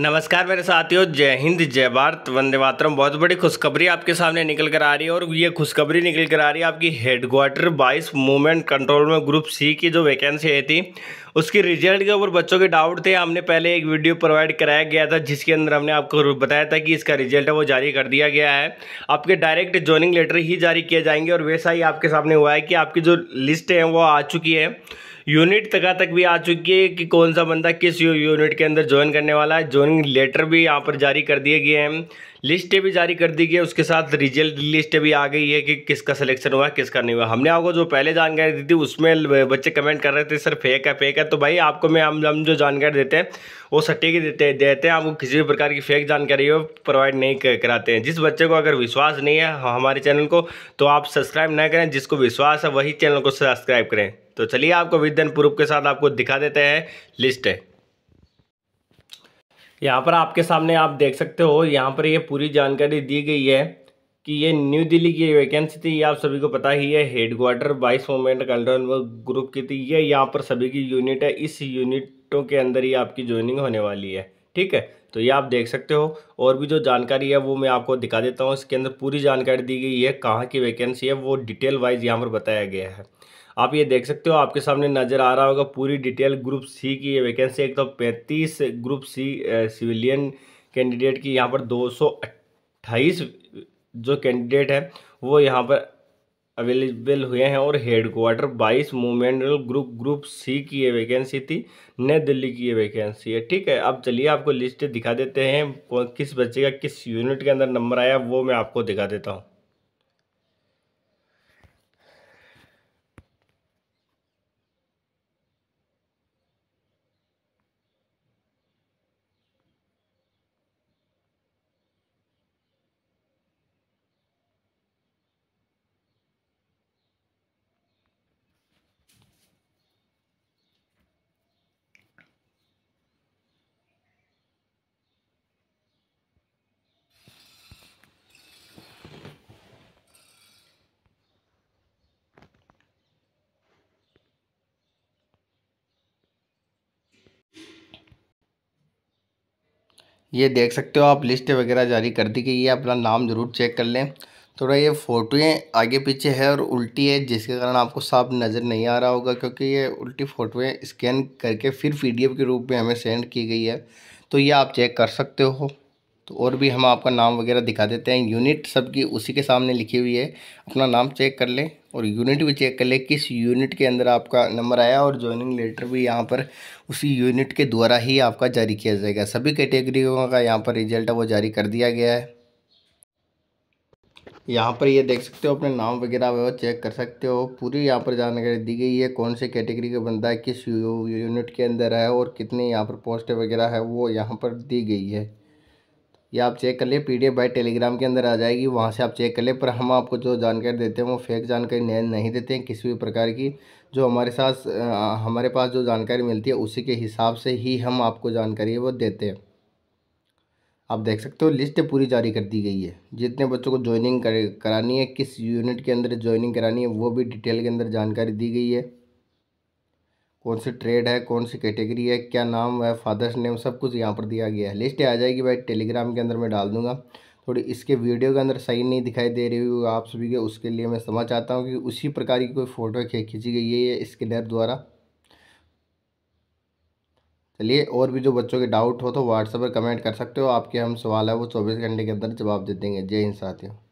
नमस्कार मेरे साथियों जय हिंद जय भारत वंदे मातरम बहुत बड़ी खुशखबरी आपके सामने निकल कर आ रही है और ये खुशखबरी निकल कर आ रही है आपकी हेडक्वार्टर 22 मूवमेंट कंट्रोल में ग्रुप सी की जो वैकेंसी आई थी उसकी रिजल्ट के ऊपर बच्चों के डाउट थे हमने पहले एक वीडियो प्रोवाइड कराया गया था जिसके अंदर हमने आपको बताया था कि इसका रिजल्ट है वो जारी कर दिया गया है आपके डायरेक्ट ज्वाइनिंग लेटर ही जारी किए जाएंगे और वैसा ही आपके सामने हुआ है कि आपकी जो लिस्ट है वो आ चुकी है यूनिट तक तक भी आ चुकी है कि कौन सा बंदा किस यूनिट के अंदर ज्वाइन करने वाला है ज्वाइनिंग लेटर भी यहाँ पर जारी कर दिए गए हैं लिस्टें भी जारी कर दी गई है उसके साथ रिजल्ट लिस्ट भी आ गई है कि किसका सिलेक्शन हुआ किसका नहीं हुआ हमने आपको जो पहले जानकारी दी थी उसमें बच्चे कमेंट कर रहे थे सर फेक है फेक है तो भाई आपको मैं हम हम जो जानकारी देते हैं वो सटीक देते देते हैं आपको किसी भी प्रकार की फेक जानकारी हो प्रोवाइड नहीं कराते हैं जिस बच्चे को अगर विश्वास नहीं है हमारे चैनल को तो आप सब्सक्राइब ना करें जिसको विश्वास है वही चैनल को सब्सक्राइब करें तो चलिए आपको विदन प्रूफ के साथ आपको दिखा देते हैं लिस्ट है यहाँ पर आपके सामने आप देख सकते हो यहाँ पर ये पूरी जानकारी दी गई है कि ये न्यू दिल्ली की वैकेंसी थी ये आप सभी को पता ही है हेडक्वार्टर बाईस मोमेंट कंट्रोल ग्रुप की थी ये यहाँ पर सभी की यूनिट है इस यूनिटों के अंदर ही आपकी ज्वाइनिंग होने वाली है ठीक है तो ये आप देख सकते हो और भी जो जानकारी है वो मैं आपको दिखा देता हूँ इसके अंदर पूरी जानकारी दी गई है कहाँ की वैकेंसी है वो डिटेल वाइज यहाँ पर बताया गया है आप ये देख सकते हो आपके सामने नज़र आ रहा होगा पूरी डिटेल ग्रुप सी की ये वैकेंसी एक तो पैंतीस ग्रुप सी सिविलियन कैंडिडेट की यहाँ पर दो जो कैंडिडेट है वो यहाँ पर अवेलेबल हुए हैं और हेड क्वार्टर बाईस मोमेंटल ग्रुप ग्रुप सी की ये वैकेंसी थी नई दिल्ली की ये वैकेंसी है ठीक है अब चलिए आपको लिस्ट दिखा देते हैं किस बच्चे का किस यूनिट के अंदर नंबर आया वो मैं आपको दिखा देता हूँ ये देख सकते हो आप लिस्ट वगैरह जारी कर दी गई है अपना नाम ज़रूर चेक कर लें थोड़ा ये फ़ोटोएँ आगे पीछे है और उल्टी है जिसके कारण आपको साफ नज़र नहीं आ रहा होगा क्योंकि ये उल्टी फ़ोटोएँ स्कैन करके फिर पीडीएफ के रूप में हमें सेंड की गई है तो ये आप चेक कर सकते हो तो और भी हम आपका नाम वगैरह दिखा देते हैं यूनिट सबकी उसी के सामने लिखी हुई है अपना नाम चेक कर लें और यूनिट भी चेक कर लें किस यूनिट के अंदर आपका नंबर आया और ज्वाइनिंग लेटर भी यहाँ पर उसी यूनिट के द्वारा ही आपका जारी किया जाएगा सभी कैटेगरियों का यहाँ पर रिजल्ट है वो जारी कर दिया गया है यहाँ पर ये देख सकते हो अपने नाम वगैरह वो चेक कर सकते हो पूरी यहाँ पर जानकारी दी गई है कौन से कैटेगरी का बंदा है किस यूनिट के अंदर है और कितने यहाँ पर पोस्ट वगैरह है वो यहाँ पर दी गई है ये आप चेक कर लिए पी डी बाय टेलीग्राम के अंदर आ जाएगी वहाँ से आप चेक कर ले पर हम आपको जो जानकारी देते हैं वो फेक जानकारी नहीं देते हैं किसी भी प्रकार की जो हमारे साथ हमारे पास जो जानकारी मिलती है उसी के हिसाब से ही हम आपको जानकारी वो देते हैं आप देख सकते हो लिस्ट पूरी जारी कर दी गई है जितने बच्चों को ज्वाइनिंग करानी है किस यूनिट के अंदर ज्वाइनिंग करानी है वो भी डिटेल के अंदर जानकारी दी गई है कौन सी ट्रेड है कौन सी कैटेगरी है क्या नाम है फादर्स नेम सब कुछ यहाँ पर दिया गया है लिस्ट आ जाएगी भाई टेलीग्राम के अंदर मैं डाल दूँगा थोड़ी इसके वीडियो के अंदर सही नहीं दिखाई दे रही हो आप सभी के उसके लिए मैं समझ चाहता हूँ कि उसी प्रकार की कोई फ़ोटो खींची गई है इसके डर द्वारा चलिए और भी जो बच्चों के डाउट हो तो व्हाट्सएप पर कमेंट कर सकते हो आपके हम सवाल है वो चौबीस घंटे के अंदर जवाब दे देंगे जय हिंद साथियों